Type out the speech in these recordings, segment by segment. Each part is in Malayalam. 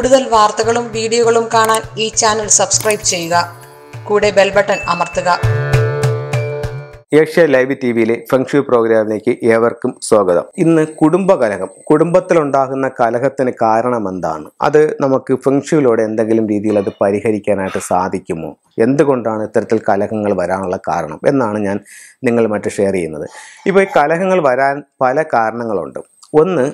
കൂടുതൽ വാർത്തകളും വീഡിയോകളും കാണാൻ ഈ ചാനൽ സബ്സ്ക്രൈബ് ചെയ്യുക കൂടെ ബെൽ ബട്ടൺ അമർത്തുക ഏഷ്യ ലൈവ് ടി വിയിലെ ഫെങ്ഷു പ്രോഗ്രാമിലേക്ക് ഏവർക്കും സ്വാഗതം ഇന്ന് കുടുംബകലഹം കുടുംബത്തിലുണ്ടാകുന്ന കലഹത്തിന് കാരണം എന്താണ് അത് നമുക്ക് ഫെങ്ഷുവിലൂടെ എന്തെങ്കിലും രീതിയിൽ അത് പരിഹരിക്കാനായിട്ട് സാധിക്കുമോ എന്തുകൊണ്ടാണ് ഇത്തരത്തിൽ കലഹങ്ങൾ വരാനുള്ള കാരണം എന്നാണ് ഞാൻ മറ്റ് ഷെയർ ചെയ്യുന്നത് ഇപ്പോൾ ഈ കലഹങ്ങൾ വരാൻ പല കാരണങ്ങളുണ്ട് ഒന്ന്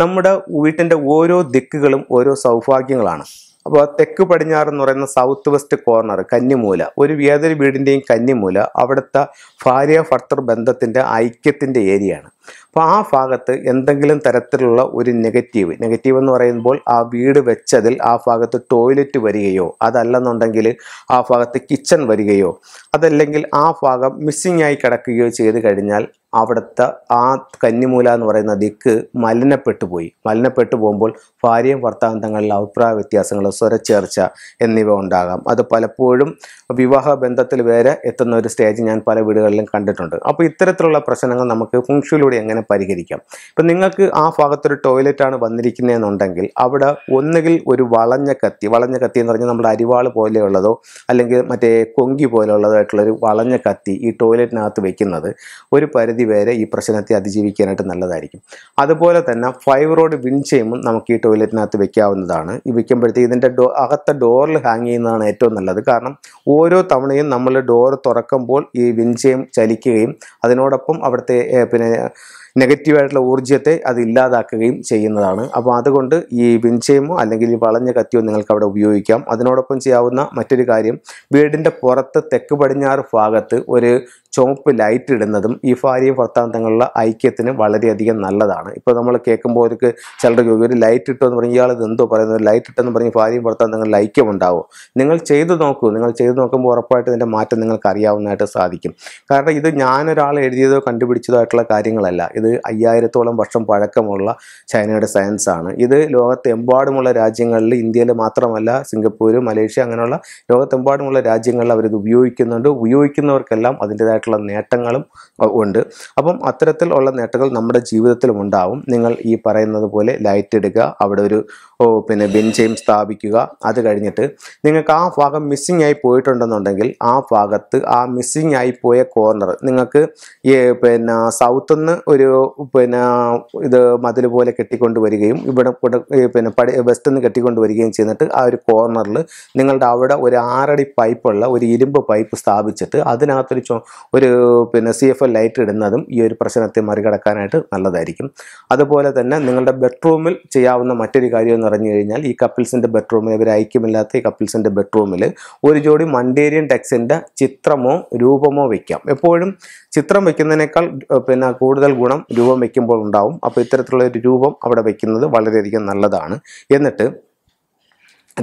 നമ്മുടെ വീട്ടിൻ്റെ ഓരോ ദിക്കുകളും ഓരോ സൗഭാഗ്യങ്ങളാണ് അപ്പോൾ തെക്ക് പടിഞ്ഞാറ് എന്ന് പറയുന്ന സൗത്ത് വെസ്റ്റ് കോർണർ കന്നിമൂല ഒരു ഏതൊരു വീടിൻ്റെയും കന്നിമൂല അവിടുത്തെ ഭാര്യ ഭർത്തർ ബന്ധത്തിൻ്റെ ഐക്യത്തിൻ്റെ ഏരിയയാണ് അപ്പോൾ ആ ഭാഗത്ത് എന്തെങ്കിലും തരത്തിലുള്ള ഒരു നെഗറ്റീവ് നെഗറ്റീവ് എന്ന് പറയുമ്പോൾ ആ വീട് വെച്ചതിൽ ആ ഭാഗത്ത് ടോയ്ലറ്റ് വരികയോ അതല്ലെന്നുണ്ടെങ്കിൽ ആ ഭാഗത്ത് കിച്ചൺ വരികയോ അതല്ലെങ്കിൽ ആ ഭാഗം മിസ്സിങ് ആയി കിടക്കുകയോ ചെയ്ത് കഴിഞ്ഞാൽ അവിടുത്തെ ആ കന്നിമൂല എന്ന് പറയുന്ന ദിക്ക് മലിനപ്പെട്ടു പോയി മലിനപ്പെട്ടു പോകുമ്പോൾ ഭാര്യയും ഭർത്താവും തങ്ങളിൽ അഭിപ്രായ വ്യത്യാസങ്ങൾ സ്വരച്ചേർച്ച എന്നിവ ഉണ്ടാകാം അത് പലപ്പോഴും വിവാഹ ബന്ധത്തിൽ വരെ എത്തുന്ന ഒരു സ്റ്റേജ് ഞാൻ പല വീടുകളിലും കണ്ടിട്ടുണ്ട് അപ്പോൾ ഇത്തരത്തിലുള്ള പ്രശ്നങ്ങൾ നമുക്ക് ഫുങ്ഷുവിലൂടെ എങ്ങനെ പരിഹരിക്കാം ഇപ്പം നിങ്ങൾക്ക് ആ ഭാഗത്തൊരു ടോയ്ലറ്റാണ് വന്നിരിക്കുന്നതെന്നുണ്ടെങ്കിൽ അവിടെ ഒന്നുകിൽ ഒരു വളഞ്ഞ കത്തി വളഞ്ഞ കത്തി എന്ന് പറഞ്ഞാൽ നമ്മുടെ അരിവാൾ പോലെയുള്ളതോ അല്ലെങ്കിൽ മറ്റേ കൊങ്കി പോലെയുള്ളതോ ആയിട്ടുള്ളൊരു വളഞ്ഞ കത്തി ഈ ടോയ്ലറ്റിനകത്ത് വെക്കുന്നത് ഒരു പരിധി പരിധി വരെ ഈ പ്രശ്നത്തെ അതിജീവിക്കാനായിട്ട് നല്ലതായിരിക്കും അതുപോലെ തന്നെ ഫൈവ് റോഡ് വിൻചെയിമും നമുക്ക് ഈ ടോയ്ലറ്റിനകത്ത് വെക്കാവുന്നതാണ് ഈ വെക്കുമ്പോഴത്തേക്ക് ഇതിൻ്റെ ഡോ അകത്തെ ഡോറിൽ ഹാങ് ചെയ്യുന്നതാണ് ഏറ്റവും നല്ലത് കാരണം ഓരോ തവണയും നമ്മൾ ഡോർ തുറക്കുമ്പോൾ ഈ വിൻചെയിം ചലിക്കുകയും അതിനോടൊപ്പം അവിടുത്തെ പിന്നെ നെഗറ്റീവായിട്ടുള്ള ഊർജ്ജത്തെ അത് ഇല്ലാതാക്കുകയും ചെയ്യുന്നതാണ് അപ്പോൾ അതുകൊണ്ട് ഈ വിൻചയമോ അല്ലെങ്കിൽ ഈ വളഞ്ഞ കത്തിയോ നിങ്ങൾക്ക് അവിടെ ഉപയോഗിക്കാം അതിനോടൊപ്പം ചെയ്യാവുന്ന മറ്റൊരു കാര്യം വീടിൻ്റെ പുറത്ത് തെക്ക് പടിഞ്ഞാറ് ഭാഗത്ത് ഒരു ചുവപ്പ് ലൈറ്റ് ഇടുന്നതും ഈ ഭാര്യയും ഭർത്താവും തങ്ങളുള്ള ഐക്യത്തിന് വളരെയധികം നല്ലതാണ് ഇപ്പോൾ നമ്മൾ കേൾക്കുമ്പോൾ അവർക്ക് ചിലരുടെ ഒരു ലൈറ്റ് ഇട്ടോ എന്ന് പറഞ്ഞ് ഇയാൾ എന്തോ പറയുന്നത് ലൈറ്റ് ഇട്ടെന്ന് പറഞ്ഞ് ഭാര്യയും ഭർത്താവും തങ്ങളിൽ ഐക്യമുണ്ടാവും നിങ്ങൾ ചെയ്തു നോക്കൂ നിങ്ങൾ ചെയ്തു നോക്കുമ്പോൾ ഉറപ്പായിട്ട് ഇതിൻ്റെ മാറ്റം നിങ്ങൾക്ക് അറിയാവുന്നതായിട്ട് സാധിക്കും കാരണം ഇത് ഞാനൊരാൾ എഴുതിയതോ കണ്ടുപിടിച്ചതോ ആയിട്ടുള്ള കാര്യങ്ങളല്ല ഇത് അയ്യായിരത്തോളം വർഷം പഴക്കമുള്ള ചൈനയുടെ സയൻസാണ് ഇത് ലോകത്തെമ്പാടുമുള്ള രാജ്യങ്ങളിൽ ഇന്ത്യയിൽ മാത്രമല്ല സിംഗപ്പൂർ മലേഷ്യ അങ്ങനെയുള്ള ലോകത്തെമ്പാടുമുള്ള രാജ്യങ്ങളിൽ അവരിത് ഉപയോഗിക്കുന്നുണ്ട് ഉപയോഗിക്കുന്നവർക്കെല്ലാം അതിൻ്റേതായിട്ടുള്ള നേട്ടങ്ങളും ഉണ്ട് അപ്പം അത്തരത്തിൽ ഉള്ള നേട്ടങ്ങൾ നമ്മുടെ ജീവിതത്തിലും ഉണ്ടാവും നിങ്ങൾ ഈ പറയുന്നത് പോലെ ലൈറ്റ് എടുക്കുക അവിടെ ഒരു പിന്നെ ബെഞ്ചയും സ്ഥാപിക്കുക അത് കഴിഞ്ഞിട്ട് നിങ്ങൾക്ക് ആ ഭാഗം മിസ്സിംഗ് ആയി പോയിട്ടുണ്ടെന്നുണ്ടെങ്കിൽ ആ ഭാഗത്ത് ആ മിസ്സിംഗ് ആയി പോയ കോർണർ നിങ്ങൾക്ക് പിന്നെ സൗത്ത് നിന്ന് ഒരു പിന്നെ ഇത് മതിൽ പോലെ കെട്ടിക്കൊണ്ട് വരികയും ഇവിടെ പിന്നെ പടി വെസ്റ്റിൽ നിന്ന് കെട്ടിക്കൊണ്ട് വരികയും ചെയ്തിട്ട് ആ ഒരു കോർണറിൽ നിങ്ങളുടെ അവിടെ ഒരു ആറടി പൈപ്പുള്ള ഒരു ഇരുമ്പ് പൈപ്പ് സ്ഥാപിച്ചിട്ട് അതിനകത്തൊരു ഒരു പിന്നെ സി എഫ് എൽ ലൈറ്റ് ഇടുന്നതും ഈ ഒരു പ്രശ്നത്തെ മറികടക്കാനായിട്ട് നല്ലതായിരിക്കും അതുപോലെ തന്നെ നിങ്ങളുടെ ബെഡ്റൂമിൽ ചെയ്യാവുന്ന മറ്റൊരു കാര്യം എന്ന് പറഞ്ഞു കഴിഞ്ഞാൽ ഈ കപ്പിൾസിൻ്റെ ബെഡ്റൂമിൽ ഇവർ ഐക്യമില്ലാത്ത ഈ കപ്പിൾസിൻ്റെ ബെഡ്റൂമിൽ ഒരു ജോഡി മണ്ടേരിയൻ ടെക്സിൻ്റെ ചിത്രമോ രൂപമോ വയ്ക്കാം എപ്പോഴും ചിത്രം വയ്ക്കുന്നതിനേക്കാൾ പിന്നെ കൂടുതൽ ഗുണം രൂപം വയ്ക്കുമ്പോൾ ഉണ്ടാവും അപ്പോൾ ഇത്തരത്തിലുള്ള ഒരു രൂപം അവിടെ വയ്ക്കുന്നത് വളരെയധികം നല്ലതാണ് എന്നിട്ട്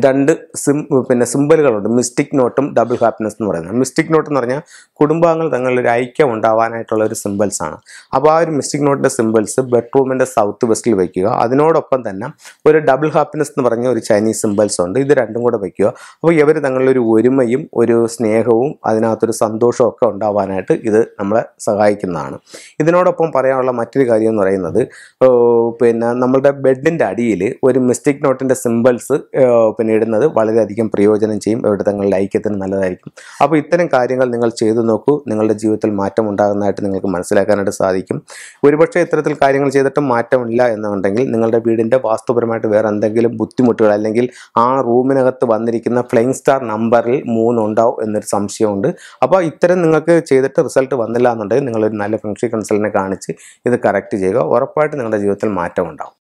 രണ്ട് സിം പിന്നെ സിമ്പലുകളുണ്ട് മിസ്റ്റിക് നോട്ടും ഡബിൾ ഹാപ്പിനെസ് എന്ന് പറയുന്നത് മിസ്റ്റിക് നോട്ട് എന്ന് പറഞ്ഞാൽ കുടുംബാംഗങ്ങൾ തങ്ങളിൽ ഒരു ഐക്യം ഉണ്ടാവാനായിട്ടുള്ള ഒരു സിമ്പിൾസ് ആണ് അപ്പോൾ ആ ഒരു മിസ്റ്റിക് നോട്ടിൻ്റെ സിമ്പിൾസ് ബെഡ്റൂമിൻ്റെ സൗത്ത് വെസ്റ്റിൽ വയ്ക്കുക അതിനോടൊപ്പം തന്നെ ഒരു ഡബിൾ ഹാപ്പിനെസ് എന്ന് പറഞ്ഞ ഒരു ചൈനീസ് സിമ്പിൾസ് ഉണ്ട് ഇത് രണ്ടും കൂടെ വയ്ക്കുക അപ്പോൾ ഇവർ തങ്ങളൊരു ഒരുമയും ഒരു സ്നേഹവും അതിനകത്തൊരു സന്തോഷവും ഒക്കെ ഉണ്ടാവാനായിട്ട് ഇത് നമ്മളെ സഹായിക്കുന്നതാണ് ഇതിനോടൊപ്പം പറയാനുള്ള മറ്റൊരു കാര്യം എന്ന് പറയുന്നത് പിന്നെ നമ്മളുടെ ബെഡിൻ്റെ അടിയിൽ ഒരു മിസ്റ്റിക് നോട്ടിൻ്റെ സിമ്പിൾസ് നേടുന്നത് വളരെയധികം പ്രയോജനം ചെയ്യും ഇവരുടെ തങ്ങളുടെ ഐക്യത്തിന് നല്ലതായിരിക്കും അപ്പോൾ ഇത്തരം കാര്യങ്ങൾ നിങ്ങൾ ചെയ്തു നോക്കൂ നിങ്ങളുടെ ജീവിതത്തിൽ മാറ്റം ഉണ്ടാകുന്നതായിട്ട് നിങ്ങൾക്ക് മനസ്സിലാക്കാനായിട്ട് സാധിക്കും ഒരുപക്ഷെ ഇത്തരത്തിൽ കാര്യങ്ങൾ ചെയ്തിട്ടും മാറ്റമില്ല എന്നുണ്ടെങ്കിൽ നിങ്ങളുടെ വീടിൻ്റെ വാസ്തുപരമായിട്ട് വേറെ എന്തെങ്കിലും ബുദ്ധിമുട്ടുകൾ അല്ലെങ്കിൽ ആ റൂമിനകത്ത് വന്നിരിക്കുന്ന ഫ്ലൈങ് സ്റ്റാർ നമ്പറിൽ മൂന്നുണ്ടാവും എന്നൊരു സംശയമുണ്ട് അപ്പോൾ ഇത്തരം നിങ്ങൾക്ക് ചെയ്തിട്ട് റിസൾട്ട് വന്നില്ല എന്നുണ്ടെങ്കിൽ നിങ്ങളൊരു നല്ല ഫെങ്ഷി കൺസൾട്ടിനെ കാണിച്ച് ഇത് കറക്റ്റ് ചെയ്യുക ഉറപ്പായിട്ട് നിങ്ങളുടെ ജീവിതത്തിൽ മാറ്റം ഉണ്ടാവും